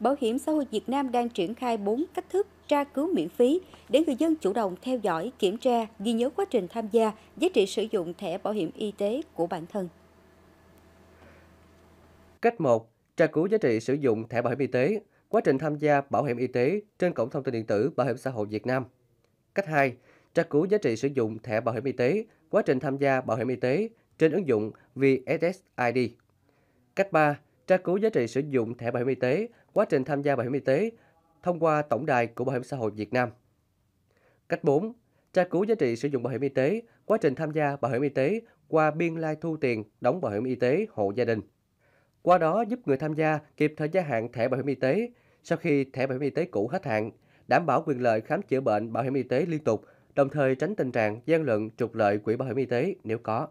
Bảo hiểm xã hội Việt Nam đang triển khai 4 cách thức tra cứu miễn phí để người dân chủ động theo dõi, kiểm tra, ghi nhớ quá trình tham gia, giá trị sử dụng thẻ bảo hiểm y tế của bản thân. Cách 1. Tra cứu giá trị sử dụng thẻ bảo hiểm y tế, quá trình tham gia bảo hiểm y tế trên Cổng Thông tin Điện tử Bảo hiểm xã hội Việt Nam. Cách 2. Tra cứu giá trị sử dụng thẻ bảo hiểm y tế, quá trình tham gia bảo hiểm y tế trên ứng dụng VSSID. Cách 3 tra cứu giá trị sử dụng thẻ bảo hiểm y tế, quá trình tham gia bảo hiểm y tế thông qua tổng đài của Bảo hiểm xã hội Việt Nam. Cách 4. Tra cứu giá trị sử dụng bảo hiểm y tế, quá trình tham gia bảo hiểm y tế qua biên lai thu tiền đóng bảo hiểm y tế hộ gia đình. Qua đó giúp người tham gia kịp thời gia hạn thẻ bảo hiểm y tế sau khi thẻ bảo hiểm y tế cũ hết hạn, đảm bảo quyền lợi khám chữa bệnh bảo hiểm y tế liên tục, đồng thời tránh tình trạng gian lận trục lợi quỹ bảo hiểm y tế nếu có.